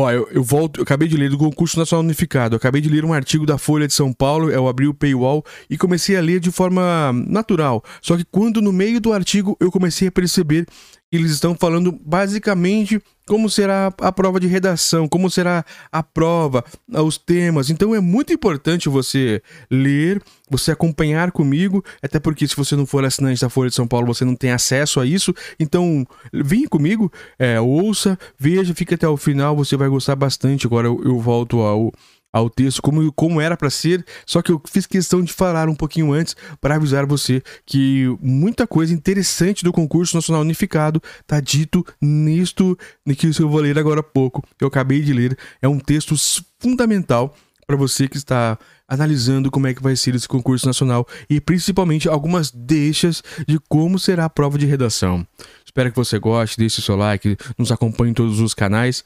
Ó, eu, eu, volto, eu acabei de ler do concurso nacional unificado, eu acabei de ler um artigo da Folha de São Paulo, eu abri o paywall e comecei a ler de forma natural. Só que quando no meio do artigo eu comecei a perceber eles estão falando basicamente como será a prova de redação, como será a prova, ah, os temas. Então é muito importante você ler, você acompanhar comigo, até porque se você não for assinante da Folha de São Paulo, você não tem acesso a isso. Então vem comigo, é, ouça, veja, fique até o final, você vai gostar bastante. Agora eu, eu volto ao ao texto como, como era para ser, só que eu fiz questão de falar um pouquinho antes para avisar você que muita coisa interessante do concurso nacional unificado tá dito nisto que eu vou ler agora há pouco. Eu acabei de ler, é um texto fundamental para você que está analisando como é que vai ser esse concurso nacional e principalmente algumas deixas de como será a prova de redação. Espero que você goste, deixe seu like, nos acompanhe em todos os canais.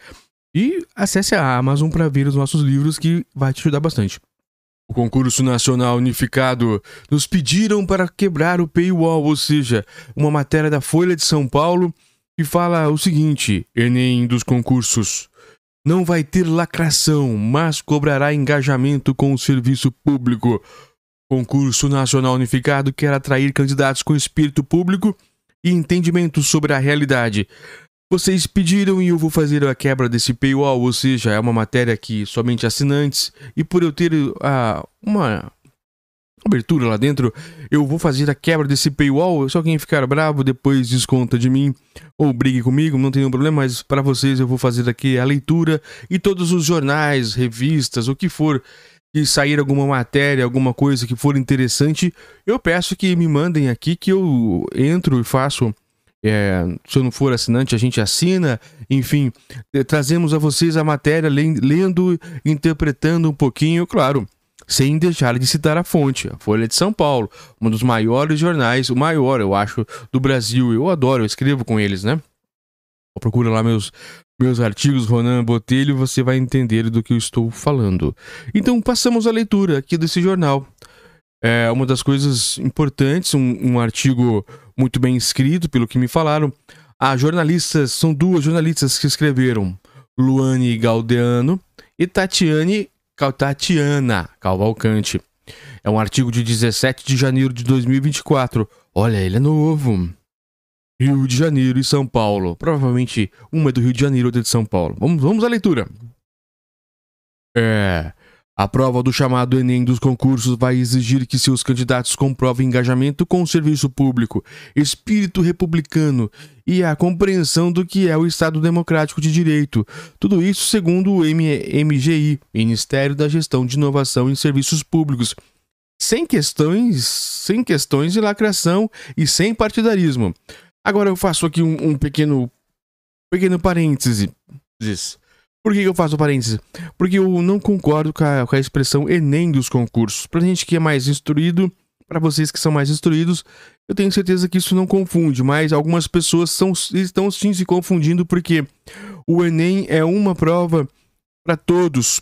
E acesse a Amazon para ver os nossos livros que vai te ajudar bastante. O concurso nacional unificado nos pediram para quebrar o paywall, ou seja, uma matéria da Folha de São Paulo que fala o seguinte: Enem dos concursos não vai ter lacração, mas cobrará engajamento com o serviço público. O concurso nacional unificado quer atrair candidatos com espírito público e entendimento sobre a realidade. Vocês pediram e eu vou fazer a quebra desse paywall, ou seja, é uma matéria que somente assinantes, e por eu ter ah, uma abertura lá dentro, eu vou fazer a quebra desse paywall. Só quem ficar bravo depois desconta de mim ou brigue comigo, não tem nenhum problema, mas para vocês eu vou fazer aqui a leitura e todos os jornais, revistas, o que for e sair alguma matéria, alguma coisa que for interessante, eu peço que me mandem aqui que eu entro e faço é, se não for assinante, a gente assina. Enfim, eh, trazemos a vocês a matéria lendo, interpretando um pouquinho, claro, sem deixar de citar a fonte, a Folha de São Paulo, um dos maiores jornais, o maior, eu acho, do Brasil. Eu adoro, eu escrevo com eles, né? Procura lá meus, meus artigos, Ronan Botelho, você vai entender do que eu estou falando. Então, passamos a leitura aqui desse jornal. É uma das coisas importantes, um, um artigo muito bem escrito, pelo que me falaram. Há jornalistas, são duas jornalistas que escreveram, Luane Galdeano e Tatiane Tatiana Calvalcante. É um artigo de 17 de janeiro de 2024. Olha, ele é novo. Rio de Janeiro e São Paulo. Provavelmente uma é do Rio de Janeiro, outra é de São Paulo. Vamos, vamos à leitura. É. A prova do chamado Enem dos concursos vai exigir que seus candidatos comprovem engajamento com o serviço público, espírito republicano e a compreensão do que é o Estado Democrático de Direito. Tudo isso segundo o MGI, Ministério da Gestão de Inovação em Serviços Públicos, sem questões, sem questões de lacração e sem partidarismo. Agora eu faço aqui um, um pequeno, pequeno parêntese. Por que eu faço parênteses? Porque eu não concordo com a, com a expressão Enem dos concursos. Pra gente que é mais instruído, para vocês que são mais instruídos, eu tenho certeza que isso não confunde, mas algumas pessoas são, estão sim se confundindo porque o Enem é uma prova para todos,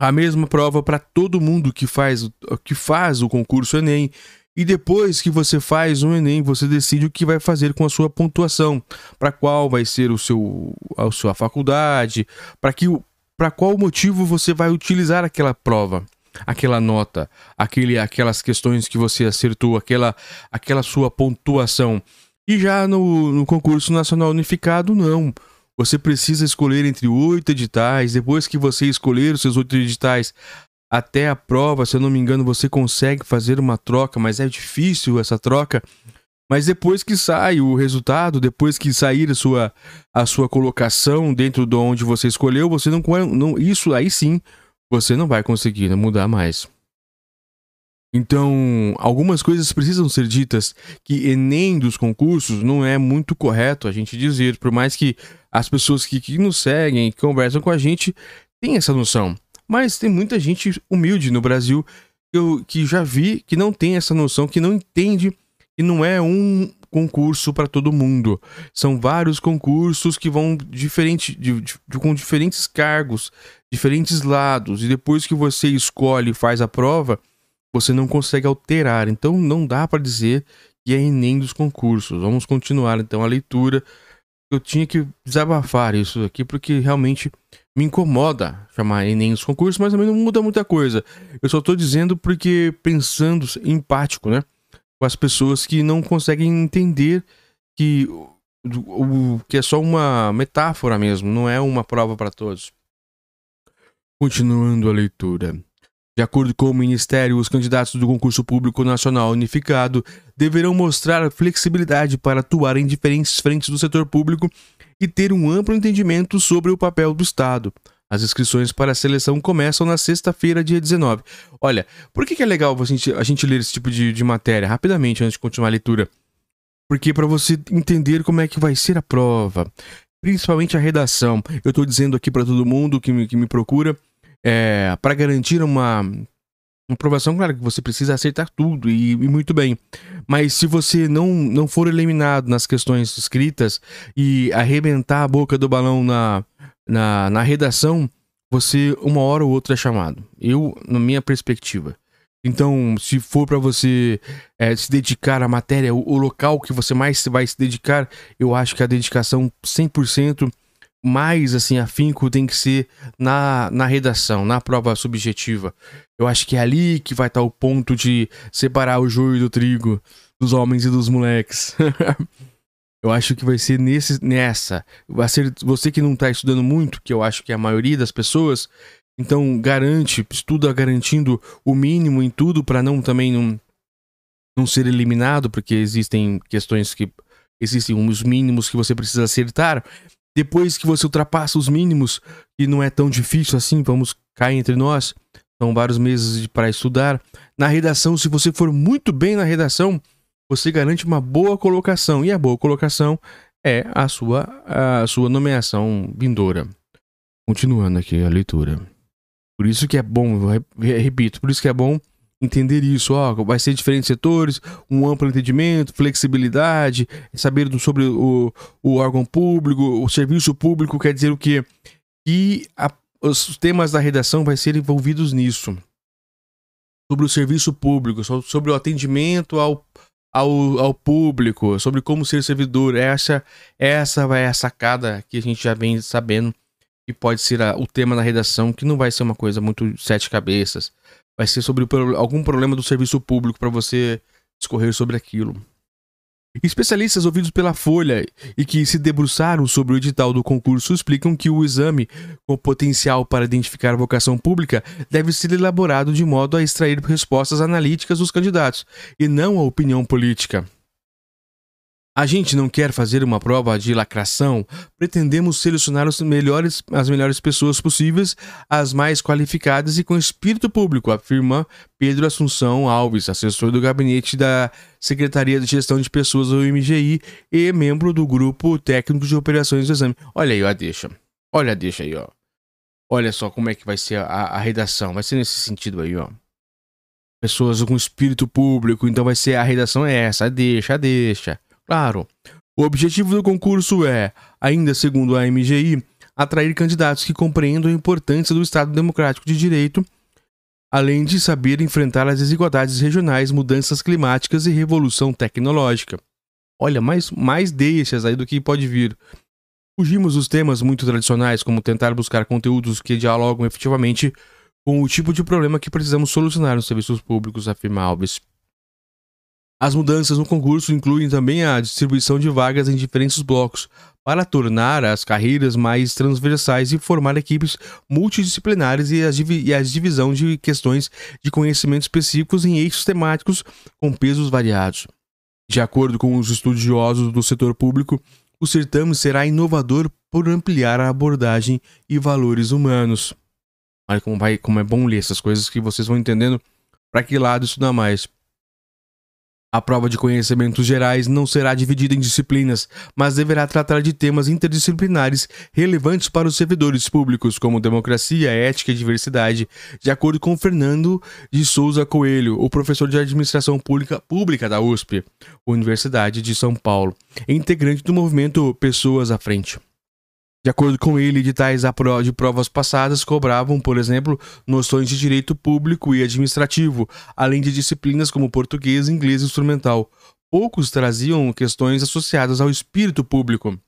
a mesma prova para todo mundo que faz, que faz o concurso Enem. E depois que você faz um Enem, você decide o que vai fazer com a sua pontuação, para qual vai ser o seu, a sua faculdade, para que para qual motivo você vai utilizar aquela prova, aquela nota, aquele, aquelas questões que você acertou, aquela, aquela sua pontuação. E já no, no concurso nacional unificado, não. Você precisa escolher entre oito editais. Depois que você escolher os seus oito editais, até a prova, se eu não me engano, você consegue fazer uma troca, mas é difícil essa troca. Mas depois que sai o resultado, depois que sair a sua, a sua colocação dentro de onde você escolheu, você não, não isso aí sim você não vai conseguir né, mudar mais. Então, algumas coisas precisam ser ditas que Enem dos concursos não é muito correto a gente dizer, por mais que as pessoas que, que nos seguem, que conversam com a gente, tenham essa noção. Mas tem muita gente humilde no Brasil que eu que já vi que não tem essa noção, que não entende que não é um concurso para todo mundo. São vários concursos que vão diferente, de, de, com diferentes cargos, diferentes lados, e depois que você escolhe e faz a prova, você não consegue alterar. Então não dá para dizer que é Enem dos concursos. Vamos continuar então a leitura. Eu tinha que desabafar isso aqui porque realmente me incomoda chamar Enem os concursos, mas também não muda muita coisa. Eu só estou dizendo porque pensando empático, né? Com as pessoas que não conseguem entender que, o, que é só uma metáfora mesmo, não é uma prova para todos. Continuando a leitura. De acordo com o Ministério, os candidatos do concurso público nacional unificado deverão mostrar flexibilidade para atuar em diferentes frentes do setor público e ter um amplo entendimento sobre o papel do Estado. As inscrições para a seleção começam na sexta-feira, dia 19. Olha, por que, que é legal a gente, a gente ler esse tipo de, de matéria rapidamente antes de continuar a leitura? Porque para você entender como é que vai ser a prova, principalmente a redação. Eu estou dizendo aqui para todo mundo que me, que me procura, é, para garantir uma aprovação, claro que você precisa aceitar tudo e, e, muito bem. Mas se você não, não for eliminado nas questões escritas e arrebentar a boca do balão na, na, na redação, você uma hora ou outra é chamado. Eu, na minha perspectiva. Então, se for para você é, se dedicar à matéria, o, o, local que você mais vai se dedicar, eu acho que a dedicação 100% mais assim afinco tem que ser na, na redação, na prova subjetiva. Eu acho que é ali que vai estar tá o ponto de separar o joio do trigo, dos homens e dos moleques. eu acho que vai ser nesse, nessa. Vai ser você que não está estudando muito, que eu acho que é a maioria das pessoas. Então garante, estuda garantindo o mínimo em tudo para não também não, não ser eliminado, porque existem questões que existem uns mínimos que você precisa acertar, depois que você ultrapassa os mínimos, que não é tão difícil assim, vamos cair entre nós, são vários meses para estudar. Na redação, se você for muito bem na redação, você garante uma boa colocação. E a boa colocação é a sua, a sua nomeação vindoura. Continuando aqui a leitura. Por isso que é bom, repito, por isso que é bom entender isso, ó, vai ser diferentes setores, um amplo entendimento, flexibilidade, saber sobre o, o órgão público, o serviço público, quer dizer o quê? E a, os temas da redação vai ser envolvidos nisso. Sobre o serviço público, sobre o atendimento ao, ao, ao público, sobre como ser servidor. Essa, essa vai é a sacada que a gente já vem sabendo que pode ser a, o tema da redação, que não vai ser uma coisa muito sete cabeças vai ser sobre algum problema do serviço público para você discorrer sobre aquilo. Especialistas ouvidos pela Folha e que se debruçaram sobre o edital do concurso explicam que o exame com potencial para identificar a vocação pública deve ser elaborado de modo a extrair respostas analíticas dos candidatos e não a opinião política. A gente não quer fazer uma prova de lacração, pretendemos selecionar melhores, as melhores pessoas possíveis, as mais qualificadas e com espírito público, afirma Pedro Assunção Alves, assessor do gabinete da Secretaria de Gestão de Pessoas do MGI e membro do Grupo Técnico de Operações do Exame. Olha aí, ó, deixa. Olha, deixa aí, ó. Olha só como é que vai ser a, a redação. Vai ser nesse sentido aí, ó pessoas com espírito público, então vai ser a redação é essa, deixa, deixa. Claro. O objetivo do concurso é, ainda segundo a MGI, atrair candidatos que compreendam a importância do Estado Democrático de Direito, além de saber enfrentar as desigualdades regionais, mudanças climáticas e revolução tecnológica. Olha, mais, mais deixas aí do que pode vir. Fugimos dos temas muito tradicionais, como tentar buscar conteúdos que dialogam efetivamente com o tipo de problema que precisamos solucionar nos serviços públicos, afirma Alves. As mudanças no concurso incluem também a distribuição de vagas em diferentes blocos, para tornar as carreiras mais transversais e formar equipes multidisciplinares e as, e divisão de questões de conhecimentos específicos em eixos temáticos com pesos variados. De acordo com os estudiosos do setor público, o certame será inovador por ampliar a abordagem e valores humanos. Olha como, vai, como é bom ler essas coisas que vocês vão entendendo para que lado estudar mais. A prova de conhecimentos gerais não será dividida em disciplinas, mas deverá tratar de temas interdisciplinares relevantes para os servidores públicos, como democracia, ética e diversidade, de acordo com Fernando de Souza Coelho, o professor de administração pública, pública da USP, Universidade de São Paulo, integrante do movimento Pessoas à Frente. De acordo com ele, editais de provas passadas cobravam, por exemplo, noções de direito público e administrativo, além de disciplinas como português, inglês e instrumental. Poucos traziam questões associadas ao espírito público.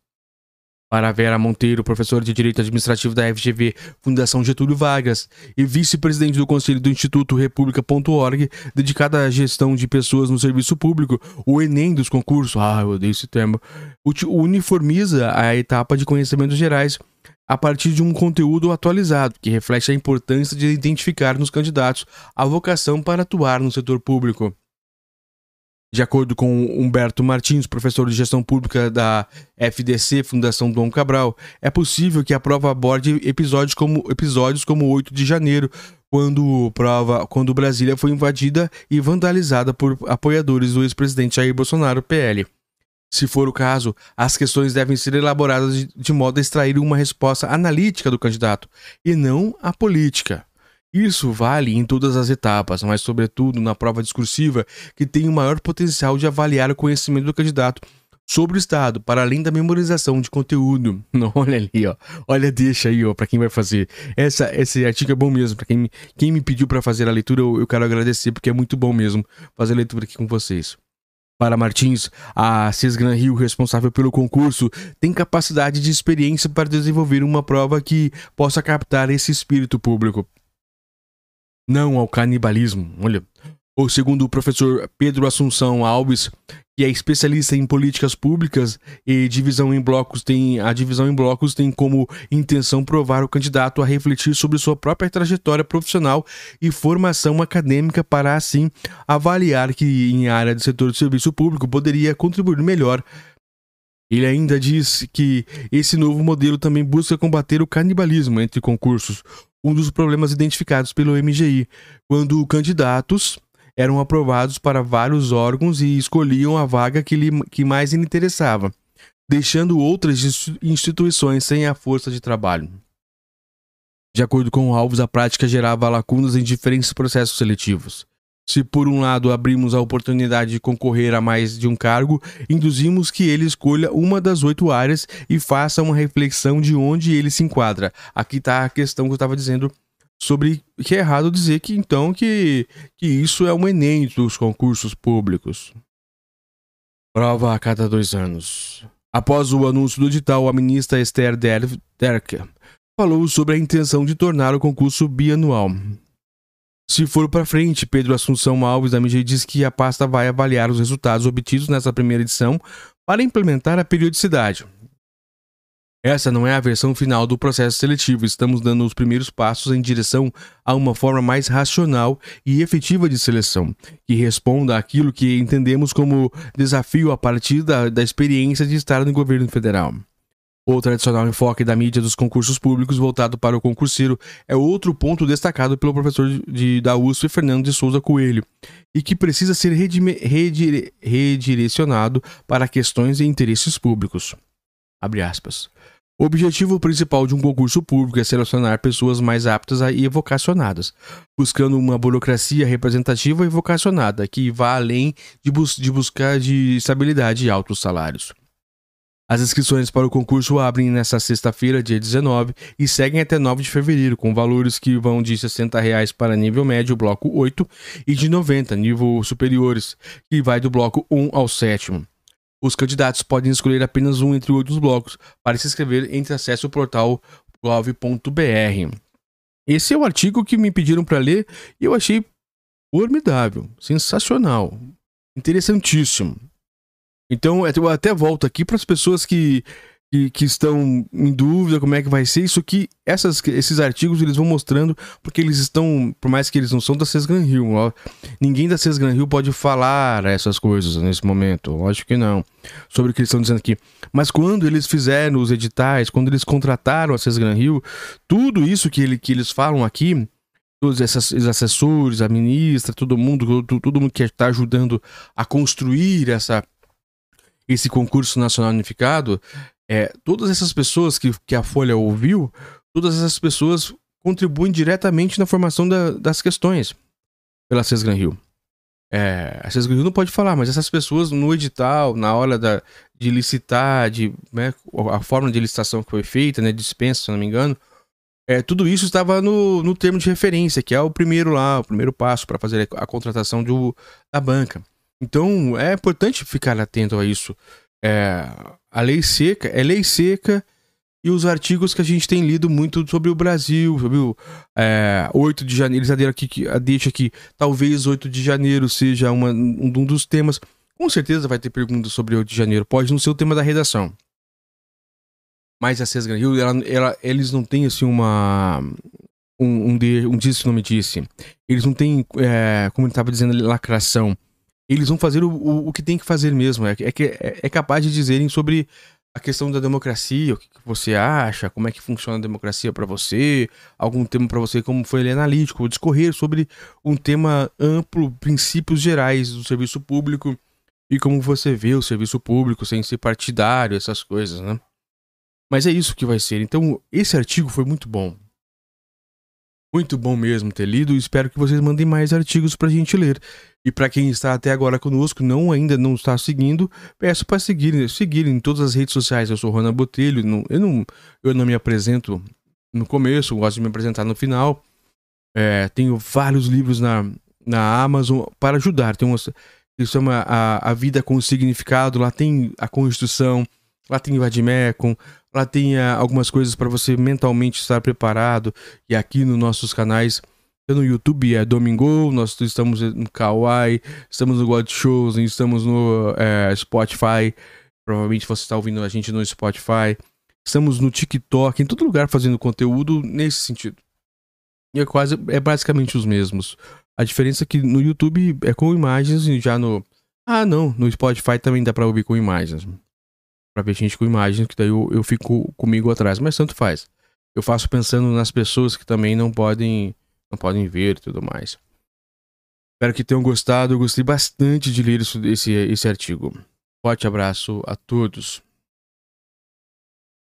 Para Vera Monteiro, professor de Direito Administrativo da FGV, Fundação Getúlio Vargas, e vice-presidente do Conselho do Instituto República.org, dedicada à gestão de pessoas no serviço público, o Enem dos concursos, ah, eu odeio esse termo, uniformiza a etapa de conhecimentos gerais a partir de um conteúdo atualizado, que reflete a importância de identificar nos candidatos a vocação para atuar no setor público. De acordo com Humberto Martins, professor de gestão pública da FDC, Fundação Dom Cabral, é possível que a prova aborde episódios como, episódios como 8 de janeiro, quando, prova, quando Brasília foi invadida e vandalizada por apoiadores do ex-presidente Jair Bolsonaro, PL. Se for o caso, as questões devem ser elaboradas de, de modo a extrair uma resposta analítica do candidato, e não a política. Isso vale em todas as etapas, mas sobretudo na prova discursiva, que tem o maior potencial de avaliar o conhecimento do candidato sobre o Estado, para além da memorização de conteúdo. Não, olha ali, ó. Olha, deixa aí, ó, para quem vai fazer. Essa, esse artigo é bom mesmo. Para quem, me, quem me pediu para fazer a leitura, eu, eu quero agradecer, porque é muito bom mesmo fazer a leitura aqui com vocês. Para Martins, a Sesgran Rio, responsável pelo concurso, tem capacidade de experiência para desenvolver uma prova que possa captar esse espírito público não ao canibalismo. Olha, ou segundo o professor Pedro Assunção Alves, que é especialista em políticas públicas e divisão em blocos, tem a divisão em blocos tem como intenção provar o candidato a refletir sobre sua própria trajetória profissional e formação acadêmica para assim avaliar que em área do setor de serviço público poderia contribuir melhor. Ele ainda diz que esse novo modelo também busca combater o canibalismo entre concursos, um dos problemas identificados pelo MGI, quando candidatos eram aprovados para vários órgãos e escolhiam a vaga que, lhe, que mais lhe interessava, deixando outras instituições sem a força de trabalho. De acordo com Alves, a prática gerava lacunas em diferentes processos seletivos. Se por um lado abrimos a oportunidade de concorrer a mais de um cargo, induzimos que ele escolha uma das oito áreas e faça uma reflexão de onde ele se enquadra. Aqui está a questão que eu estava dizendo sobre que é errado dizer que então que, que isso é um enem dos concursos públicos. Prova a cada dois anos. Após o anúncio do edital, a ministra Esther Derke falou sobre a intenção de tornar o concurso bianual. Se for para frente, Pedro Assunção Alves da MG diz que a pasta vai avaliar os resultados obtidos nessa primeira edição para implementar a periodicidade. Essa não é a versão final do processo seletivo, estamos dando os primeiros passos em direção a uma forma mais racional e efetiva de seleção, que responda àquilo que entendemos como desafio a partir da, da experiência de estar no governo federal. O tradicional enfoque da mídia dos concursos públicos voltado para o concurseiro é outro ponto destacado pelo professor de, da USP, Fernando de Souza Coelho, e que precisa ser redime, redire, redirecionado para questões e interesses públicos. O objetivo principal de um concurso público é selecionar pessoas mais aptas e vocacionadas, buscando uma burocracia representativa e vocacionada que vá além de, bus de buscar de estabilidade e altos salários. As inscrições para o concurso abrem nesta sexta-feira, dia 19, e seguem até 9 de fevereiro, com valores que vão de R$ 60 reais para nível médio, bloco 8, e de 90, nível superiores, que vai do bloco 1 ao 7. Os candidatos podem escolher apenas um entre outros blocos. Para se inscrever, entre acesso ao portal gov.br. Esse é o artigo que me pediram para ler e eu achei formidável, sensacional, interessantíssimo. Então, é, eu até volto aqui para as pessoas que, que, que, estão em dúvida como é que vai ser. Isso aqui, essas, esses artigos eles vão mostrando, porque eles estão, por mais que eles não são da Sesgran Hill, ó, ninguém da Sesgran Hill pode falar essas coisas nesse momento, lógico que não, sobre o que eles estão dizendo aqui. Mas quando eles fizeram os editais, quando eles contrataram a Sesgran Hill, tudo isso que, ele, que eles falam aqui, todos esses assessores, a ministra, todo mundo, todo, todo mundo que está ajudando a construir essa esse concurso nacional unificado, é, todas essas pessoas que, que a Folha ouviu, todas essas pessoas contribuem diretamente na formação da, das questões pela Sesgran Rio. É, a Sesgran Rio não pode falar, mas essas pessoas no edital, na hora da, de licitar, de, né, a forma de licitação que foi feita, né, dispensa, se não me engano, é, tudo isso estava no, no termo de referência, que é o primeiro lá, o primeiro passo para fazer a contratação do, da banca. Então é importante ficar atento a isso. É, a lei seca é lei seca e os artigos que a gente tem lido muito sobre o Brasil, sobre o é, 8 de janeiro, eles aderam aqui, deixa aqui, talvez 8 de janeiro seja uma, um, um dos temas. Com certeza vai ter perguntas sobre 8 de janeiro, pode não ser o tema da redação. Mas a César Hill, ela, ela, eles não têm assim uma. Um, um, de, um disso, não me disse. Eles não têm, é, como ele estava dizendo, lacração eles vão fazer o, o, o que tem que fazer mesmo. É, é, é, é capaz de dizerem sobre a questão da democracia, o que, que você acha, como é que funciona a democracia para você, algum tema para você, como foi ele analítico, discorrer sobre um tema amplo, princípios gerais do serviço público e como você vê o serviço público sem ser partidário, essas coisas, né? Mas é isso que vai ser. Então, esse artigo foi muito bom. Muito bom mesmo ter lido. Espero que vocês mandem mais artigos para a gente ler. E para quem está até agora conosco, não ainda não está seguindo, peço para seguir, seguir em todas as redes sociais. Eu sou Rona Botelho, não, eu, não, eu não me apresento no começo, gosto de me apresentar no final. É, tenho vários livros na, na Amazon para ajudar. Tem uma, que chama a, a Vida com Significado, lá tem a Constituição, lá tem o lá tem a, ah, algumas coisas para você mentalmente estar preparado. E aqui nos nossos canais Tá no YouTube é Domingo, nós estamos no Kawaii, estamos no God Shows, estamos no é, Spotify. Provavelmente você está ouvindo a gente no Spotify. Estamos no TikTok, em todo lugar fazendo conteúdo nesse sentido. E é quase, é basicamente os mesmos. A diferença é que no YouTube é com imagens e já no. Ah, não, no Spotify também dá pra ouvir com imagens. Pra ver gente com imagens, que daí eu, eu fico comigo atrás, mas tanto faz. Eu faço pensando nas pessoas que também não podem não podem ver e tudo mais. Espero que tenham gostado. Eu gostei bastante de ler isso, esse, esse artigo. Forte abraço a todos.